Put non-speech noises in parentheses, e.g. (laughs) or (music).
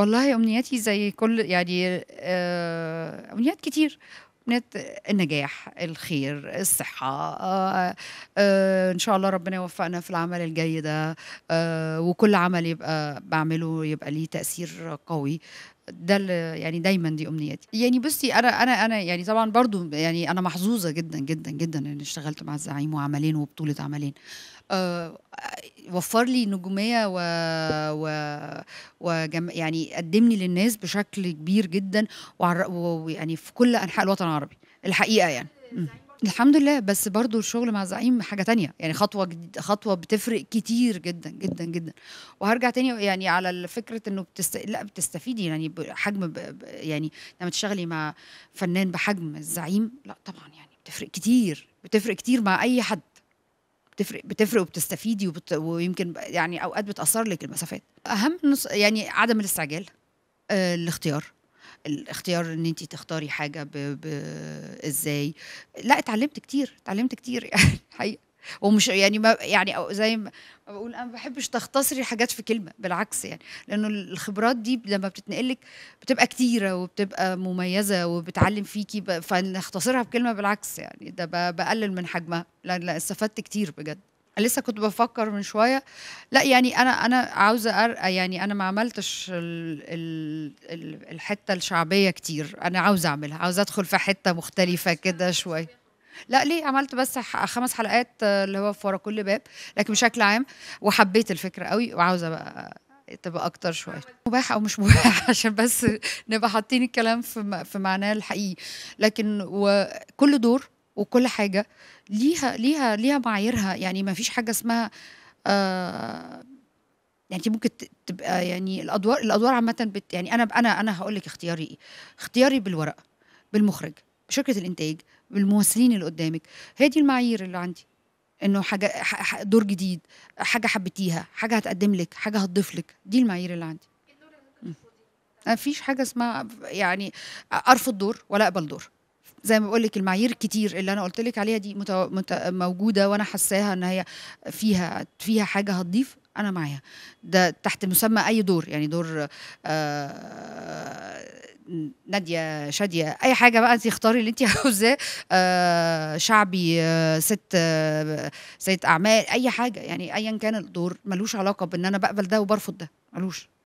والله أمنياتي زي كل يعني آه، أمنيات كتير أمنيات النجاح الخير الصحة آه، آه، إن شاء الله ربنا يوفقنا في العمل الجيده ده وكل عمل يبقى بعمله يبقى ليه تأثير قوي ده يعني دايما دي امنياتي يعني بصي انا انا انا يعني طبعا برضو يعني انا محظوظه جدا جدا جدا ان اشتغلت مع الزعيم وعملين وبطوله عملين أه وفر لي نجوميه و, و... و يعني قدمني للناس بشكل كبير جدا ويعني وعر... و... في كل انحاء الوطن العربي الحقيقه يعني الحمد لله بس برضو الشغل مع زعيم حاجه تانية يعني خطوه جديد خطوه بتفرق كتير جدا جدا جدا وهرجع تاني يعني على فكره انه بتست... لا بتستفيدي يعني بحجم ب... يعني لما تشتغلي مع فنان بحجم الزعيم لا طبعا يعني بتفرق كتير بتفرق كتير مع اي حد بتفرق بتفرق وبتستفيدي وبت... ويمكن يعني اوقات بتاثر لك المسافات اهم نص... يعني عدم الاستعجال آه الاختيار الاختيار ان انت تختاري حاجه ب... ب... ازاي لا اتعلمت كتير اتعلمت كتير يعني (laughs) حقيقه ومش يعني ما يعني أو زي ما بقول انا ما بحبش تختصري حاجات في كلمه بالعكس يعني لانه الخبرات دي لما بتتنقلك بتبقى كتيره وبتبقى مميزه وبتعلم فيكي فنختصرها بكلمه بالعكس يعني ده بقلل من حجمها لا, لا استفدت كتير بجد لسه كنت بفكر من شويه لا يعني انا انا عاوزه ارقى يعني انا ما عملتش الـ الـ الحته الشعبيه كتير انا عاوزه اعملها عاوزه ادخل في حته مختلفه كده شويه لا ليه عملت بس خمس حلقات اللي هو في ورا كل باب لكن بشكل عام وحبيت الفكره قوي وعاوزه بقى تبقى اكتر شويه مباح او مش مباح (laughs) عشان بس نبقى حاطين الكلام في معناه الحقيقي لكن وكل دور وكل حاجه ليها ليها ليها معاييرها يعني ما فيش حاجه اسمها آه يعني ممكن تبقى يعني الادوار الادوار عامه بت يعني انا انا انا هقول لك اختياري ايه اختياري بالورق بالمخرج بشركه الانتاج بالممثلين اللي قدامك هي دي المعايير اللي عندي انه حاجه دور جديد حاجه حبيتيها حاجه هتقدم لك حاجه هتضيف لك دي المعايير اللي عندي إيه ما فيش حاجه اسمها يعني ارفض دور ولا اقبل دور زي ما بقول لك المعايير كتير اللي انا قلت لك عليها دي متو... مت... موجوده وانا حساها ان هي فيها فيها حاجه هتضيف انا معاها ده تحت مسمى اي دور يعني دور آه ناديه شاديه اي حاجه بقى انت اختاري اللي انت (laughs) عاوزاه آه، شعبي آه ست آه سيد اعمال اي حاجه يعني ايا كان الدور ملوش علاقه بان انا بقبل ده وبرفض ده ملوش